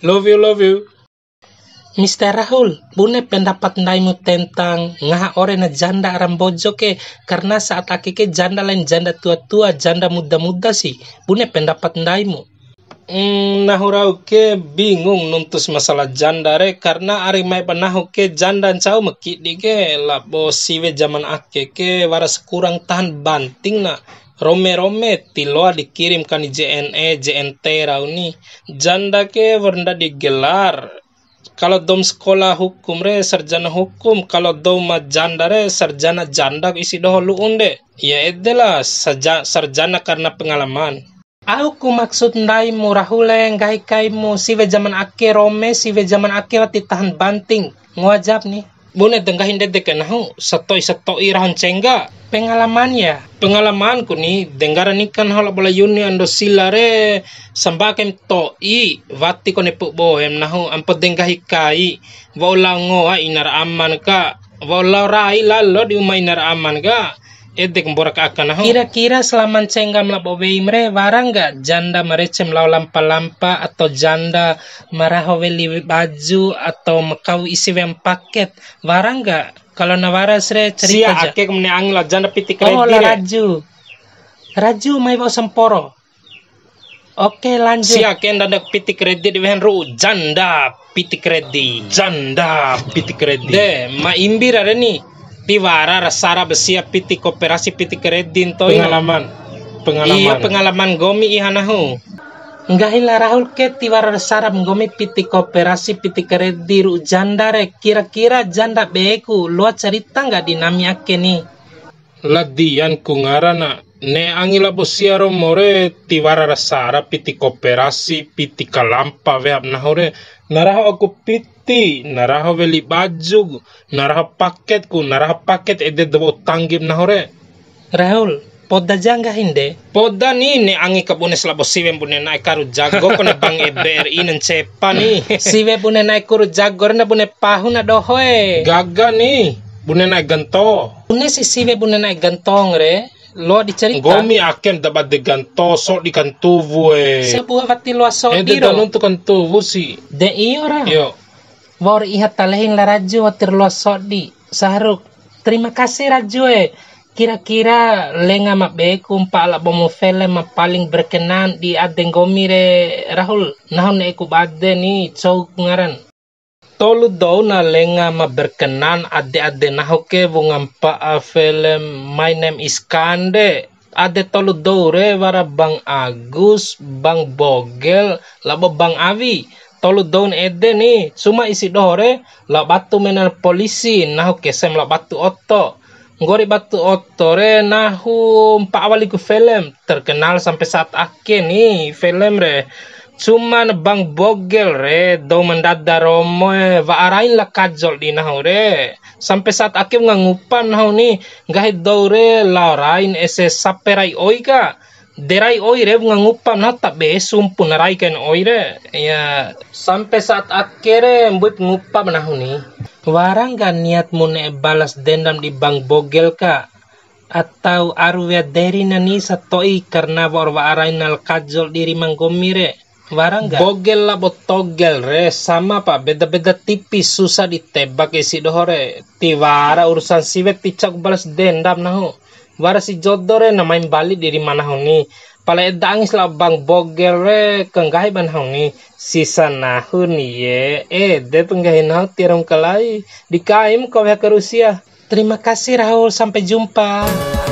Love you, love you. Mr. Rahul, bune pendapat naimu tentang ngaha ore na janda rambojo ke karena saat ke janda lain janda tua-tua, janda muda-muda sih. Bune pendapat naimu. Hmm, nahurau ke bingung nuntus masalah janda re karena ari mai panah ke janda cau di ke labo siwe zaman ake ke waras kurang tahan banting na Rome-rome tiloa dikirimkan di JNE, JNT rauni. Janda ke benda digelar. Kalau dom sekolah hukum re sarjana hukum, kalau dom janda re sarjana janda isi doh lu unde. Ya edelah sarjana karena pengalaman. Aku maksud ndai murah huleng gai kai mu siwe zaman ake rome siwe zaman ake wati tahan banting. jap nih. Bune denggahin dedek kenahu, setoi setoi rahan cengga pengalaman pengalamannya pengalamanku nih dengar ni kan hala bola yuni ando silare sambakem to i kone pu bohem nahu ampe kahikai kai wala inar aman ka wala rai lalo di umai inar aman ka edek mborak akan nahu kira-kira selama cenggam bobe imre warang ga janda merecem lau lampa-lampa atau janda marahowe liwi baju atau mekau isi wem paket warang ga kalau Navaras re cerita Sia ake kemne lah lajan piti kredire. Oh, Raju. Raju mai bawa semporo. Oke, lanjut. Sia ake ndak piti kredit di ru janda piti kredit. Janda piti kredit. Deh, ma imbir ada nih. Piwara rasara besia ya, piti kooperasi piti kredit to iya, pengalaman. Pengalaman. Iya, pengalaman gomi ihanahu. Ngahila Rahul ke tiwar sarap gomi piti kooperasi piti janda re kira-kira janda beku lo cerita nggak dinami akeni. Ladian kungarana ne angila bosiaro more tiwara sara piti kooperasi piti kalampa veab nahore naraho aku piti naraho beli baju naraho paketku naraho paket ede debo tanggim nahore. Rahul, podda jangga inde? podda ni ne angi ka punes labo siwe pune nai karu jago kone bang e ber inen cepa ni siwe pune nai kuru jago rena pune pahu na e. gaga ni pune nai gento pune si siwe pune nai gantong re lo di cerita gomi akem dapat de diganto so di kantuvu eh sebuah vati lo so eh, diro eh de vu si de iyo ra yo War ihat talehin la raju watir lo so di Saharuk terima kasih raju e kira-kira lenga mabeku mpala bomo film ma paling berkenan di adeng gomire Rahul nahun eku bade ni cok ngaran tolu dau na lenga ma berkenan ade ade nahoke pa film My Name Is Kande ade tolu dau re wara Bang Agus Bang Bogel labo Bang Avi tolu daun ede ni cuma isi dohore la batu menar polisi nahoke sem la batu Otto Goribatu Otore nahu awaliku film terkenal sampai saat akhir nih film re cuman bang bogel re do mendada romo va e, arain lah kajol di nahu re sampai saat akhir ngangupan nahu nih gahit do re laurain ese saperai oika derai oire bunga ngupam natap be sumpun narai ken oire ya sampai saat akhirnya buat ngupam nahuni warang kan niatmu mune balas dendam di bang bogel ka atau arwia ya dari nani satoi karena warwa arainal kajol diri manggomire Warang gak? Bogel labo togel re sama pak beda-beda tipis susah ditebak isi dohore tiwara urusan siwet ticak balas dendam nahu Wara si jodore na main balik diri mana honi. Pala edangis la bang bogel re kenggahi ban honi. Sisa nahun ye. Eh, de penggahi nahu tiram kalai. Dikaim kau ya ke Rusia. Terima kasih Rahul, sampai jumpa.